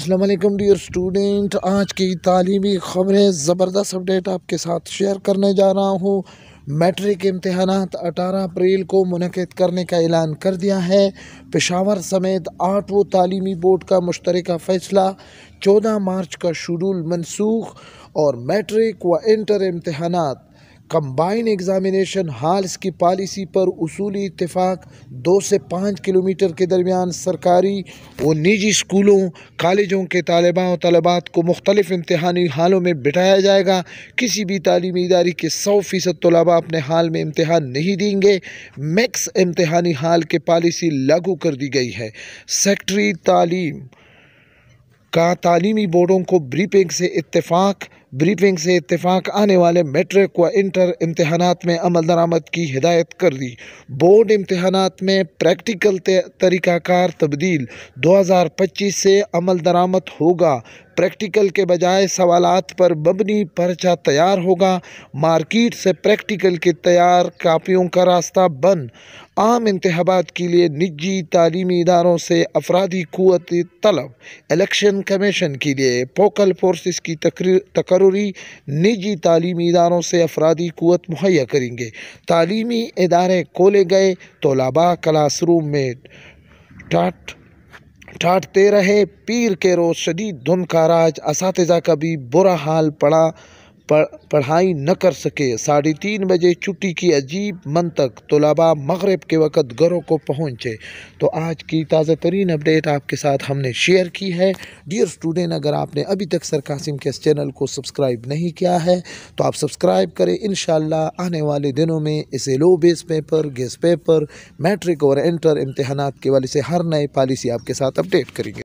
Aslam dear student आज की तलीमी ख़बरें ज़बरदस्त अपडेट आपके साथ शेयर करने जा रहा हूँ मैट्रिक इम्तहान अठारह अप्रैल को मनकद करने का ऐलान कर दिया है पेशावर समेत आठवों तालीमी बोर्ड का मुश्तर फ़ैसला चौदह मार्च का शेडूल मनसूख और मैट्रिक व इंटर इम्तहान कंबाइन एग्ज़ामिनेशन हाल्स की पॉलिसी पर उसूली इतफाक़ दो से पाँच किलोमीटर के दरमियान सरकारी व निजी स्कूलों कॉलेजों के तलबा और तलबात को मुख्तलिफ इम्तहानी हालों में बिठाया जाएगा किसी भी तलीमी इदारी के सौ फ़ीसद तलबा अपने हाल में इम्तहान नहीं देंगे मैक्स इम्तहानी हाल के पॉलिसी लागू कर दी गई है सेक्ट्री तालीम का तालीमी बोर्डों को ब्रीपिंग से इतफाक़ ब्रीफिंग से इतफाक़ आने वाले मेट्रिक व इंटर इम्तहानात में अमल दरामद की हिदायत कर दी बोर्ड इम्तहानात में प्रैक्टिकल तरीक़ाकार तब्दील 2025 से अमल दरामद होगा प्रैक्टिकल के बजाय सवाल पर मबनी पर्चा तैयार होगा मार्किट से प्रैक्टिकल की तैयार कापियों का रास्ता बंद आम इंतबात के लिए निजी तलीमी इदारों से अफराधी कुत तलब इलेक्शन कमीशन के लिए पोकल फोर्स की तकर ज़रूरी निजी तालीमी इदारों से अफरादी क़वत मुहैया करेंगे तालीमी इदारे खोले गए तो लाबा क्लास रूम में टाट ठाटते रहे पीर के रोज़ शदीद धुन का राज इस का भी बुरा हाल पड़ा पढ़ाई न कर सके साढ़े तीन बजे छुट्टी की अजीब मन तक तलबा मगरब के वक़्त घरों को पहुँचे तो आज की ताज़ा तरीन अपडेट आपके साथ हमने शेयर की है डियर स्टूडेंट अगर आपने अभी तक सर कासिम के इस चैनल को सब्सक्राइब नहीं किया है तो आप सब्सक्राइब करें इन आने वाले दिनों में इसे लो base paper guess paper matric और इंटर इम्तहान के वाले से हर नए पॉलिसी आपके साथ अपडेट करेंगे